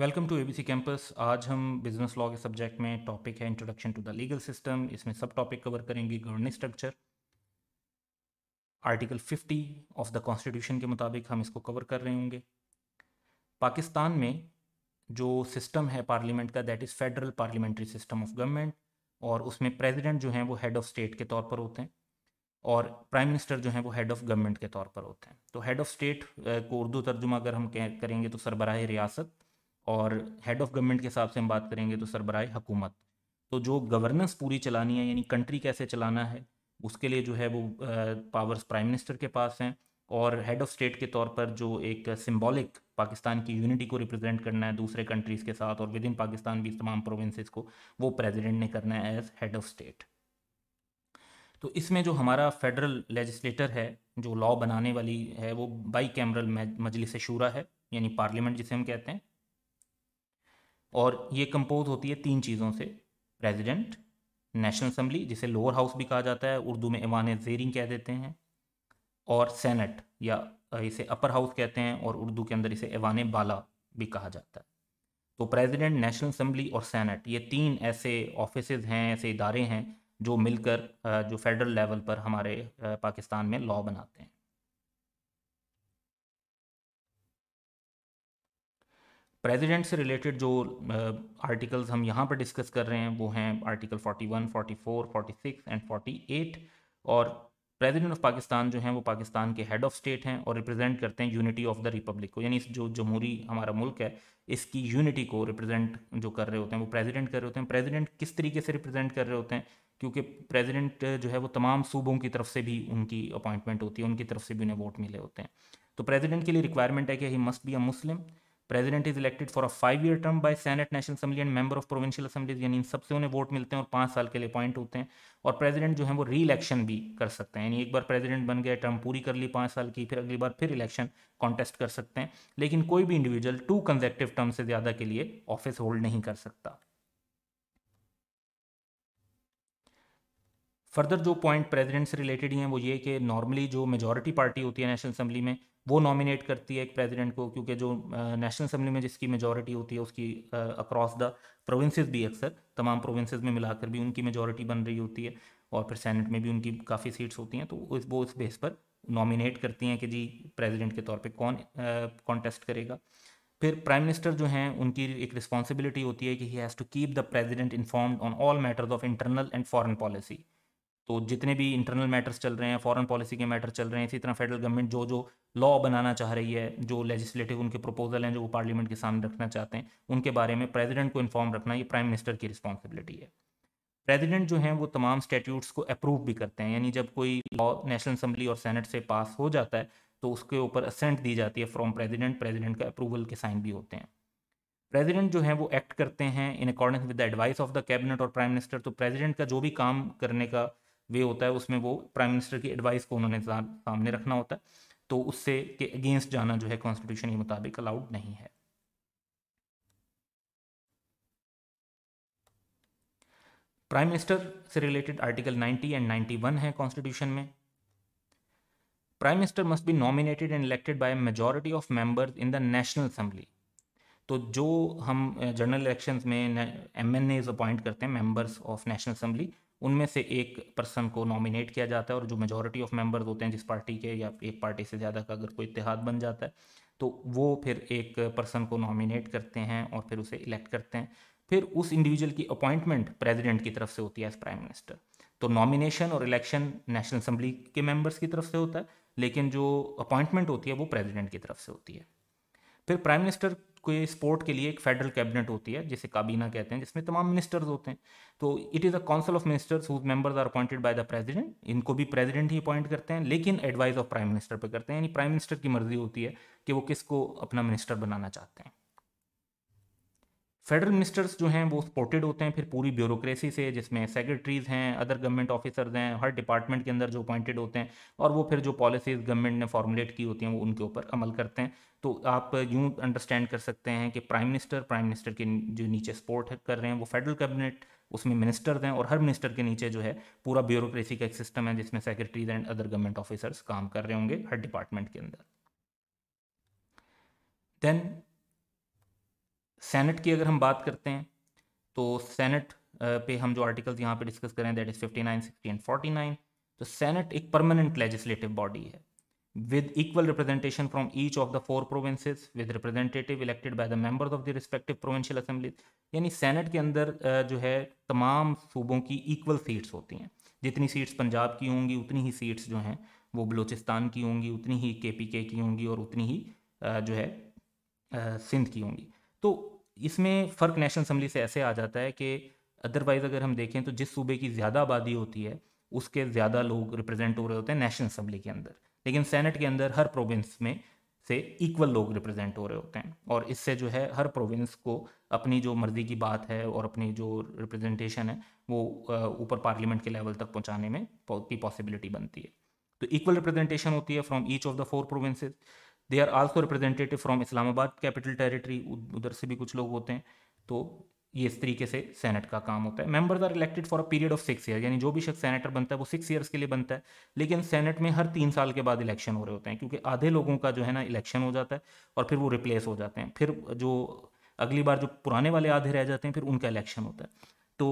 welcome to ABC campus आज हम business law के सब्जेक्ट में टॉपिक है introduction to the legal system इसमें सब टॉपिक कवर करेंगे governing structure article 50 of the constitution के मुताबिक हम इसको कवर कर रहे होंगे पाकिस्तान में जो सिस्टम है पार्लियामेंट का that is federal parliamentary system of government और उसमें प्रेजिडेंट जो हैं वो हेड ऑफ स्टेट के तौर पर होते हैं और प्राइम मिनिस्टर जो हैं वो हेड ऑफ गवर्नमेंट के तौर पर होते हैं तो हेड ऑफ स्टेट को उर्दू तर्जुमा अगर हम करेंगे तो सरबराह रियासत और हेड ऑफ गवर्नमेंट के हिसाब से हम बात करेंगे तो सरबराह हुकूमत तो जो गवर्नेंस पूरी चलानी है यानी कंट्री कैसे चलाना है उसके लिए जो है वो पावर्स प्राइम मिनिस्टर के पास हैं और हेड ऑफ स्टेट के तौर पर जो एक सिम्बॉलिक पाकिस्तान की यूनिटी को रिप्रेजेंट करना है दूसरे कंट्रीज़ के साथ और विद इन पाकिस्तान भी तमाम प्रोविंसेस को वो प्रेसिडेंट ने करना है एज हेड ऑफ स्टेट तो इसमें जो हमारा फेडरल लेजिस्लेटर है जो लॉ बनाने वाली है वो बाई कैमरल मजलिस शूरा है यानी पार्लियामेंट जिसे हम कहते हैं और ये कंपोज होती है तीन चीज़ों से प्रेसिडेंट नेशनल असम्बली जिसे लोअर हाउस भी कहा जाता है उर्दू में एवान जेरिंग कह देते हैं और सेनेट या इसे अपर हाउस कहते हैं और उर्दू के अंदर इसे एवान बाला भी कहा जाता है तो प्रेसिडेंट नेशनल असम्बली और सेनेट ये तीन ऐसे ऑफिस हैं ऐसे इदारे हैं जो मिलकर जो फेडरल लेवल पर हमारे पाकिस्तान में लॉ बनाते हैं प्रेसिडेंट से रिलेटेड जो आर्टिकल्स uh, हम यहाँ पर डिस्कस कर रहे हैं वो हैं आर्टिकल 41, 44, 46 एंड 48 और प्रेसिडेंट ऑफ पाकिस्तान जो हैं वो पाकिस्तान के हेड ऑफ स्टेट हैं और रिप्रेजेंट करते हैं यूनिटी ऑफ द रिपब्लिक को यानी जो जमहूरी हमारा मुल्क है इसकी यूनिटी को रिप्रेजेंट जो कर रहे होते हैं वो प्रेजिडेंट कर रहे होते हैं प्रेजिडेंट किस तरीके से रिप्रेजेंट कर रहे होते हैं क्योंकि प्रेजिडेंट जो है वो तमाम सूबों की तरफ से भी उनकी अपॉइंटमेंट होती है उनकी तरफ से भी उन्हें वोट मिले होते हैं तो प्रेजिडेंट के लिए रिक्वायरमेंट है कि he must be a Muslim president is elected for a five year term by senate national assembly and member of provincial assemblies यानी इन सबसे उन्हें वोट मिलते हैं और पाँच साल के लिए अपॉइंट होते हैं और प्रेसिडेंट जो है वो री इलेक्शन भी कर सकते हैं यानी एक बार प्रेसिडेंट बन गए टर्म पूरी कर ली पाँच साल की फिर अगली बार फिर इलेक्शन कॉन्टेस्ट कर सकते हैं लेकिन कोई भी इंडिविजुअल टू कंजेक्टिव टर्म से ज़्यादा के लिए ऑफिस होल्ड नहीं कर सकता फर्दर जो पॉइंट प्रेसिडेंट से रिलेटेड हैं वो ये कि नॉर्मली जो मेजॉरिटी पार्टी होती है नेशनल असेंबली में वो नॉमिनेट करती है एक प्रेसिडेंट को क्योंकि जो नेशनल असेंबली में जिसकी मेजोरिटी होती है उसकी अक्रॉस द प्रोविंसेस भी अक्सर तमाम प्रोविंसेस में मिलाकर भी उनकी मेजोरिटी बन रही होती है और फिर सेनेट में भी उनकी काफ़ी सीट्स होती हैं तो इस वो इस बेस पर नॉमिनेट करती हैं कि जी प्रेसिडेंट के तौर पे कौन कॉन्टेस्ट करेगा फिर प्राइम मिनिस्टर जो हैं उनकी एक रिस्पॉन्सिबिलिटी होती है कि he has to keep the president inform on all matters of internal and foreign policy तो जितने भी इंटरनल मैटर्स चल रहे हैं फॉरेन पॉलिसी के मैटर चल रहे हैं इसी तरह फेडरल गवर्नमेंट जो जो लॉ बनाना चाह रही है जो लेजिस्लेटिव उनके प्रपोजल हैं जो वो पार्लियामेंट के सामने रखना चाहते हैं उनके बारे में प्रेसिडेंट को इन्फॉर्म रखना ये प्राइम मिनिस्टर की रिस्पॉन्सिबिलिटी है प्रेजिडेंट जो हैं वो तमाम स्टेट्यूट्स को अप्रूव भी करते हैं यानी जब कोई लॉ नेशनल असम्बली और सेनेट से पास हो जाता है तो उसके ऊपर असेंट दी जाती है फ्रॉम प्रेजिडेंट प्रेजिडेंट का अप्रूवल के साइन भी होते हैं प्रेजिडेंट जो है वो एक्ट करते हैं in according with the advice of the cabinet और प्राइम मिनिस्टर तो प्रेजिडेंट का जो भी काम करने का वे होता है उसमें वो प्राइम मिनिस्टर की एडवाइस को उन्होंने सामने रखना होता है तो उससे के अगेंस्ट जाना जो है कॉन्स्टिट्यूशन के मुताबिक अलाउड नहीं है प्राइम मिनिस्टर से रिलेटेड आर्टिकल 90 एंड 91 है कॉन्स्टिट्यूशन में prime minister must be nominated and elected by majority of members in the national assembly तो जो हम जनरल eh, इलेक्शंस में एम एन अपॉइंट करते हैं मेंबर्स ऑफ नेशनल असेंबली उनमें से एक पर्सन को नॉमिनेट किया जाता है और जो मेजोरिटी ऑफ मेंबर्स होते हैं जिस पार्टी के या एक पार्टी से ज़्यादा का अगर कोई इतिहाद बन जाता है तो वो फिर एक पर्सन को नॉमिनेट करते हैं और फिर उसे इलेक्ट करते हैं फिर उस इंडिविजुअल की अपॉइंटमेंट प्रेसिडेंट की तरफ से होती है एज प्राइम मिनिस्टर तो नॉमिनेशन और इलेक्शन नेशनल असम्बली के मेंबर्स की तरफ से होता है लेकिन जो अपॉइंटमेंट होती है वो प्रेसिडेंट की तरफ से होती है फिर प्राइम मिनिस्टर के स्पोर्ट के लिए एक फेडरल कैबिनेट होती है जिसे काबीना कहते हैं जिसमें तमाम मिनिस्टर्स होते हैं तो it is a council of ministers whose members are appointed by the president इनको भी प्रेसिडेंट ही अपॉइंट करते हैं लेकिन एडवाइस ऑफ प्राइम मिनिस्टर पर करते हैं यानी प्राइम मिनिस्टर की मर्जी होती है कि वो किसको अपना मिनिस्टर बनाना चाहते हैं फेडरल मिनिस्टर्स जो हैं वो सपोर्टेड होते हैं फिर पूरी ब्यूरोक्रेसी से जिसमें सेक्रेटरीज हैं अदर गवर्नमेंट ऑफिसर्स हैं हर डिपार्टमेंट के अंदर जो अपॉइंटेड होते हैं और वो फिर जो पॉलिसीज गवर्नमेंट ने फॉर्मुलेट की होती हैं वो उनके ऊपर अमल करते हैं तो आप यूँ अंडरस्टैंड कर सकते हैं कि प्राइम मिनिस्टर प्राइम मिनिस्टर के जो नीचे सपोर्ट कर रहे हैं वो फेडरल कैबिनेट उसमें मिनिस्टर्स हैं और हर मिनिस्टर के नीचे जो है पूरा ब्यूरोक्रेसी का एक सिस्टम है जिसमें secretaries and other government officers काम कर रहे होंगे हर डिपार्टमेंट के अंदर देन सेनेट की अगर हम बात करते हैं तो सेनेट पे हम जो आर्टिकल्स यहाँ पे डिस्कस करें that is fifty nine sixty and forty nine तो सेनेट एक परमानेंट लेजिस्लेटिव बॉडी है with equal representation from each of the four provinces with representative elected by the members of the respective provincial assembly यानी senate के अंदर जो है तमाम सूबों की इक्वल सीट्स होती हैं जितनी सीट्स पंजाब की होंगी उतनी ही सीट्स जो हैं वो बलूचिस्तान की होंगी उतनी ही के पी के की होंगी और उतनी ही जो है सिंध की होंगी तो इसमें फ़र्क नेशनल असम्बली से ऐसे आ जाता है कि अदरवाइज़ अगर हम देखें तो जिस सूबे की ज़्यादा आबादी होती है उसके ज़्यादा लोग रिप्रेजेंट हो रहे होते हैं नेशनल असम्बली के अंदर लेकिन सेनेट के अंदर हर प्रोविंस में से इक्वल लोग रिप्रेजेंट हो रहे होते हैं और इससे जो है हर प्रोविंस को अपनी जो मर्ज़ी की बात है और अपनी जो रिप्रेजेंटेशन है वो ऊपर पार्लियामेंट के लेवल तक पहुंचाने में की पॉसिबिलिटी बनती है तो इक्वल रिप्रेजेंटेशन होती है from each of the four provinces they are also representative from Islamabad capital territory उधर से भी कुछ लोग होते हैं तो ये इस तरीके से सेनेट का काम होता है members are elected for a period of six year यानी जो भी शख्स सेनेटर बनता है वो सिक्स ईयर्स के लिए बनता है लेकिन सेनेट में हर तीन साल के बाद इलेक्शन हो रहे होते हैं क्योंकि आधे लोगों का जो है ना इलेक्शन हो जाता है और फिर वो रिप्लेस हो जाते हैं फिर जो अगली बार जो पुराने वाले आधे रह जाते हैं फिर उनका इलेक्शन होता है तो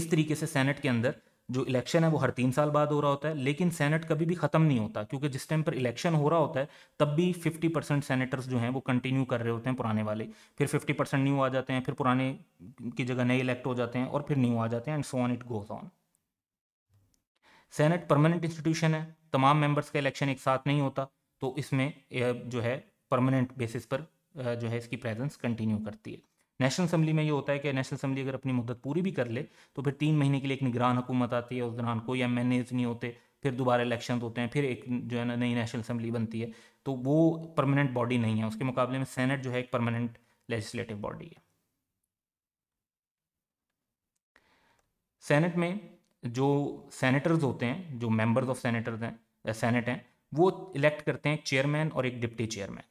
इस तरीके से सेनेट के अंदर जो इलेक्शन है वो हर तीन साल बाद हो रहा होता है लेकिन सेनेट कभी भी ख़त्म नहीं होता क्योंकि जिस टाइम पर इलेक्शन हो रहा होता है तब भी 50 परसेंट सेनेटर्स जो हैं वो कंटिन्यू कर रहे होते हैं पुराने वाले फिर 50 परसेंट न्यू आ जाते हैं फिर पुराने की जगह नए इलेक्ट हो जाते हैं और फिर न्यू आ जाते हैं and so on it goes on senate permanent institution है तमाम मेम्बर्स का इलेक्शन एक साथ नहीं होता तो इसमें जो है परमानेंट बेसिस पर जो है इसकी प्रेजेंस कंटिन्यू करती है नेशनल असम्बली में ये होता है कि नेशनल असम्बली अगर अपनी मुद्दत पूरी भी कर ले तो फिर तीन महीने के लिए एक निगरान हुकूमत आती है उस दौरान कोई एम एन एज नहीं होते फिर दोबारा इलेक्शन होते हैं फिर एक जो है ना नई नेशनल असम्बली बनती है तो वो परमानेंट बॉडी नहीं है उसके मुकाबले में सेनेट जो है एक परमानेंट लेजिस्लेटिव बॉडी है सेनेट में जो सेनेटर्स होते हैं जो मेंबर्स ऑफ सेनेटर्स हैं सेनेट हैं वो इलेक्ट करते हैं चेयरमैन और एक डिप्टी चेयरमैन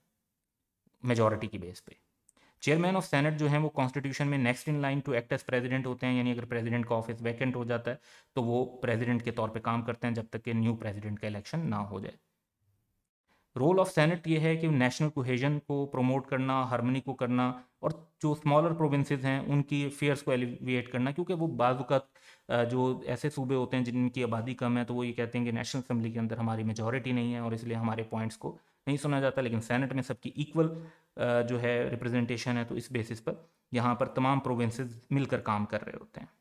मेजॉरिटी की बेस पे चेयरमैन ऑफ सेनेट जो है वो कॉन्स्टिट्यूशन में next in line to act as president होते हैं यानी अगर प्रेजिडेंट का ऑफिस वैकेंट हो जाता है तो वो प्रेजिडेंट के तौर पर काम करते हैं जब तक कि न्यू प्रेजिडेंट का इलेक्शन ना हो जाए रोल ऑफ सेनेट ये है कि नेशनल कोहेजन को प्रमोट करना हारमोनी को करना और जो स्मॉलर प्रोविंसेस हैं उनकी अफेयर्स को एलिवेट करना क्योंकि वो बाजुकत जो ऐसे सूबे होते हैं जिनकी आबादी कम है तो वो ये कहते हैं कि नेशनल असम्बली के अंदर हमारी मेजोरिटी नहीं है और इसलिए हमारे पॉइंट्स को नहीं सुना जाता लेकिन सेनेट में सबकी इक्वल जो है रिप्रेजेंटेशन है तो इस बेसिस पर यहाँ पर तमाम प्रोविंसेस मिलकर काम कर रहे होते हैं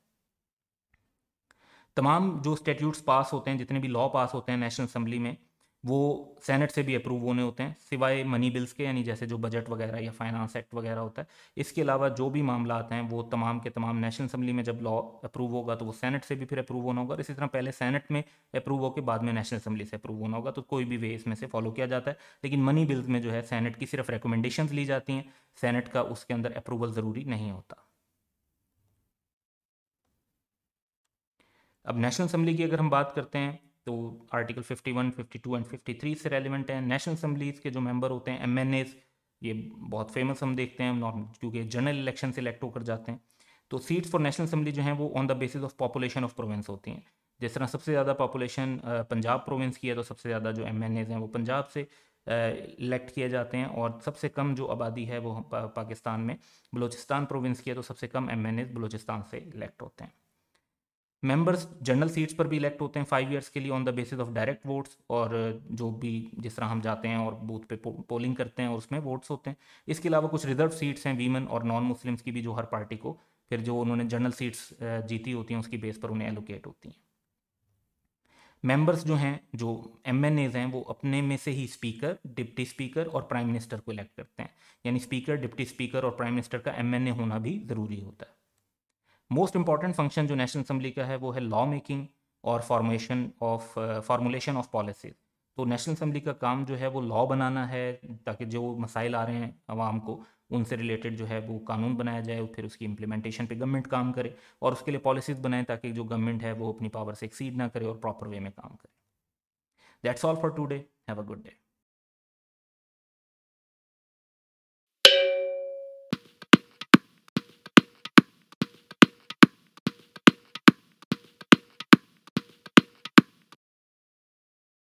तमाम जो स्टेट्यूट्स पास होते हैं जितने भी लॉ पास होते हैं नेशनल असम्बली में वो सेनेट से भी अप्रूव होने होते हैं सिवाय मनी बिल्स के यानी जैसे जो बजट वगैरह या फाइनेंस एक्ट वगैरह होता है इसके अलावा जो भी मामला आते हैं वो तमाम के तमाम नेशनल असम्बली में जब लॉ अप्रूव होगा तो वो सेनेट से भी फिर अप्रूव होना होगा इसी तरह पहले सेनेट में अप्रूव होकर बाद में नेशनल असम्बली से अप्रूव होना होगा तो कोई भी वे इसमें से फॉलो किया जाता है लेकिन मनी बिल्स में जो है सैनेट की सिर्फ रिकमेंडेशन ली जाती हैं सैनेट का उसके अंदर अप्रूवल ज़रूरी नहीं होता अब नेशनल असम्बली की अगर हम बात करते हैं तो आर्टिकल 51, 52 एंड 53 से रेलिवेंट हैं नेशनल असम्बलीज के जो मेंबर होते हैं एम ये बहुत फेमस हम देखते हैं नॉर्म क्योंकि जनरल इलेक्शन से इलेक्ट होकर जाते हैं तो सीट्स फॉर नेशनल असम्बली जो हैं वो on the basis of population of province होती हैं जिस तरह सबसे ज़्यादा पॉपुलेशन पंजाब प्रोविंस की है तो सबसे ज़्यादा जो एम हैं वो पंजाब से इलेक्ट किए जाते हैं और सबसे कम जो आबादी है वो पा, पाकिस्तान में बलूचिस्तान प्रोविंस की है तो सबसे कम एम बलूचिस्तान से इलेक्ट होते हैं मेंबर्स जनरल सीट्स पर भी इलेक्ट होते हैं फाइव ईयर्स के लिए on the basis of direct votes और जो भी जिस तरह हम जाते हैं और बूथ पे पो, पोलिंग करते हैं और उसमें वोट्स होते हैं इसके अलावा कुछ रिजर्व सीट्स हैं वीमेन और नॉन मुस्लिम्स की भी जो हर पार्टी को फिर जो उन्होंने जनरल सीट्स जीती होती हैं उसकी बेस पर उन्हें एलोकेट होती हैं मेंबर्स जो हैं जो एम हैं वो अपने में से ही स्पीकर डिप्टी स्पीकर और प्राइम मिनिस्टर को इलेक्ट करते हैं यानी स्पीकर डिप्टी स्पीकर और प्राइम मिनिस्टर का एम होना भी ज़रूरी होता है मोस्ट इंपॉर्टेंट फंक्शन जो नेशनल असम्बली का है वो है लॉ मेकिंग और formation of formulation of policies तो नेशनल असम्बली का काम जो है वो लॉ बनाना है ताकि जो मसाइल आ रहे हैं आवाम को उनसे रिलेटेड जो है वो कानून बनाया जाए फिर उसकी इम्प्लीमेंटेशन पे गवर्नमेंट काम करे और उसके लिए पॉलिसीज़ बनाए ताकि जो गवर्नमेंट है वो अपनी पावर से एक्सीड ना करे और प्रॉपर वे में काम करे that's all for today have a good day